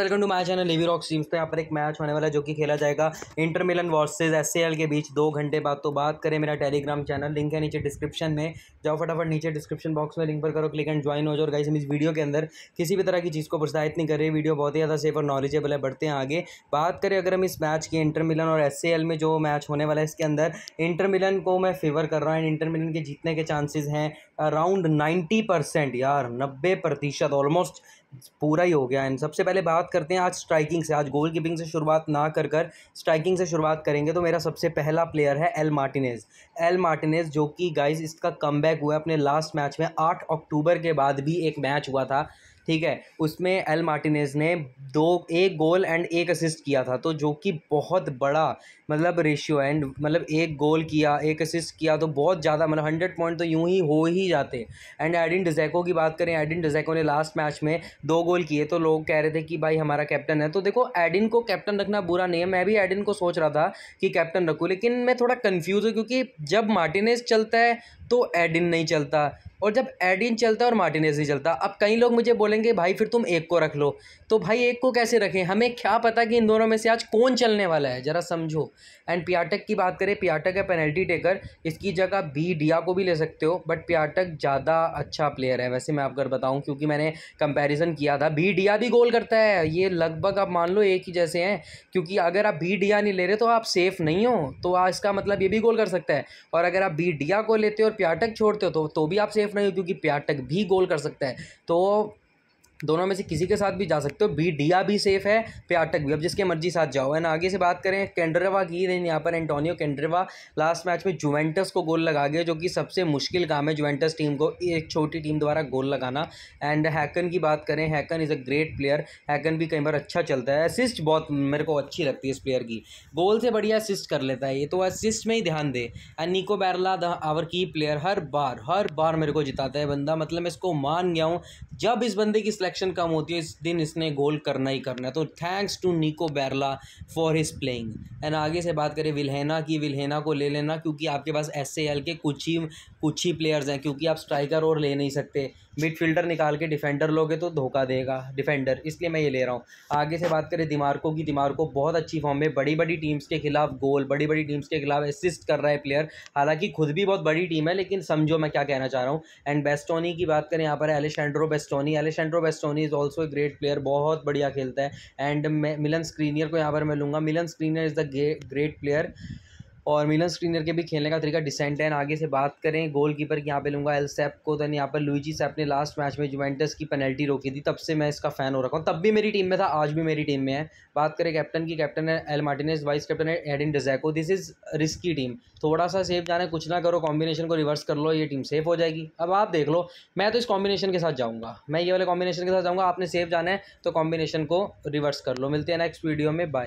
welcome to my channel Levi rock seems तो यहाँ पर एक मैच होने वाला है जो कि खेला जाएगा इंटर मिलन वर्सेज एस के बीच दो घंटे बाद तो बात करें मेरा टेलीग्राम चैनल लिंक है नीचे डिस्क्रिप्शन में जाओ फटाफट नीचे डिस्क्रिप्शन बॉक्स में लिंक पर करो क्लिक एंड ज्वाइन हो जाओ और गाइस हम इस वीडियो के अंदर किसी भी तरह की चीज़ को प्रोत्साहित नहीं कर रहे वीडियो बहुत ही ज़्यादा सेफ और नॉलेजेबल है बढ़ते हैं आगे बात करें अगर हम इस मैच की इंटर मिलन और एस में जो मैच होने वाला है इसके अंदर इंटर मिलन को मैं फेवर कर रहा हूँ इंटर मिलन के जीतने के चांसेज हैं अराउंड नाइन्टी यार नब्बे ऑलमोस्ट पूरा ही हो गया एंड सबसे पहले बात करते हैं आज स्ट्राइकिंग से आज गोल कीपिंग से शुरुआत ना कर कर स्ट्राइकिंग से शुरुआत करेंगे तो मेरा सबसे पहला प्लेयर है एल मार्टिनेज एल मार्टिनेज जो कि गाइस इसका कम हुआ है अपने लास्ट मैच में आठ अक्टूबर के बाद भी एक मैच हुआ था ठीक है उसमें एल मार्टिनेज ने दो एक गोल एंड एक असिस्ट किया था तो जो कि बहुत बड़ा मतलब रेशियो एंड मतलब एक गोल किया एक असिस्ट किया तो बहुत ज़्यादा मतलब हंड्रेड पॉइंट तो यूं ही हो ही जाते एंड एडिन डिजैको की बात करें एडिन डिजैको ने लास्ट मैच में दो गोल किए तो लोग कह रहे थे कि भाई हमारा कैप्टन है तो देखो एडिन को कैप्टन रखना बुरा नहीं है मैं भी एडिन को सोच रहा था कि कैप्टन रखूँ लेकिन मैं थोड़ा कन्फ्यूज़ हूँ क्योंकि जब मार्टिनेज चलता है तो एडिन नहीं चलता और जब एडिन चलता और मार्टिनेज नहीं चलता अब कई लोग मुझे बोलेंगे भाई फिर तुम एक को रख लो तो भाई एक को कैसे रखें हमें क्या पता कि इन दोनों में से आज कौन चलने वाला है ज़रा समझो एंड पियाटक की बात करें पियाटक है पेनल्टी टेकर इसकी जगह बी डिया को भी ले सकते हो बट पियाटक ज़्यादा अच्छा प्लेयर है वैसे मैं आपको बताऊँ क्योंकि मैंने कंपेरिजन किया था बी डिया भी गोल करता है ये लगभग आप मान लो एक ही जैसे हैं क्योंकि अगर आप बी डिया नहीं ले रहे तो आप सेफ़ नहीं हो तो इसका मतलब ये भी गोल कर सकता है और अगर आप बी डिया को लेते हो और प्याटक छोड़ते हो तो तो भी आप सेफ नहीं हो क्योंकि प्याटक भी गोल कर सकता है तो दोनों में से किसी के साथ भी जा सकते हो बी डिया भी सेफ है प्याटक भी अब जिसके मर्जी साथ जाओ है ना आगे से बात करें कैंड्रेवा की देन यहाँ पर एंटोनियो कैंड्रेवा लास्ट मैच में जुवेंटस को गोल लगा गया जो कि सबसे मुश्किल काम है जुवेंटस टीम को एक छोटी टीम द्वारा गोल लगाना एंड हैकन की बात करें Hakan is a great player Hakan भी कई बार अच्छा चलता है असिस्ट बहुत मेरे को अच्छी लगती है इस प्लेयर की गोल से बढ़िया असिस्ट कर लेता है ये तो असिस्ट में ही ध्यान दे and Nico Barella the hour की प्लेयर हर बार हर बार मेरे को जिताता है बंदा मतलब मैं इसको मान गया हूँ जब इस बंदे की सेलेक्शन कम होती है इस दिन इसने गोल करना ही करना है तो thanks to Nico Barella for his playing and आगे से बात करें विलहेना की विलहेना को ले लेना क्योंकि आपके पास एस के कुछ ही कुछ ही प्लेयर्स हैं क्योंकि आप स्ट्राइकर और ले नहीं सकते मिड फील्डर निकाल के डिफेंडर लोगे तो धोखा देगा डिफेंडर इसलिए मैं ये ले रहा हूँ आगे से बात करें दिमारको की दिमारको बहुत अच्छी फॉर्म में बड़ी बड़ी टीम्स के खिलाफ गोल बड़ी बड़ी टीम्स के खिलाफ असिस्ट कर रहा है प्लेयर हालांकि खुद भी बहुत बड़ी टीम है लेकिन समझो मैं क्या कहना चाह रहा हूँ एंड बेस्टोनी की बात करें यहाँ पर Alessandro Bastoni Alessandro Bastoni is also a great player बहुत बढ़िया खेलता है एंड मिलन स्क्रीनियर को यहाँ पर मैं लूँगा Milan Skriniar is the great player और मिलन स्क्रीनर के भी खेलने का तरीका डिसेंट है आगे से बात करें गोल कीपर की यहाँ पे लूँगा एल सैप को दैन यहाँ पर लुइजी सैप ने लास्ट मैच में जुवेंटस की पेनल्टी रोकी थी तब से मैं इसका फ़ैन हो रखा हूँ तब भी मेरी टीम में था आज भी मेरी टीम में है बात करें कैप्टन की कैप्टन है एल मार्टिनेस वाइस कैप्टन है Edin Dzeko this is risky team थोड़ा सा सेफ जाना कुछ ना करो कॉम्बिनेशन को रिवर्स कर लो ये टीम सेफ हो जाएगी अब आप देख लो मैं तो इस कॉम्बिनेशन के साथ जाऊँगा मैं ये वाले कॉम्बिनेशन के साथ जाऊँगा आपने सेफ जाना है तो कॉम्बिनेशन को रिवर्स कर लो मिलते हैं नेक्स्ट वीडियो में बाय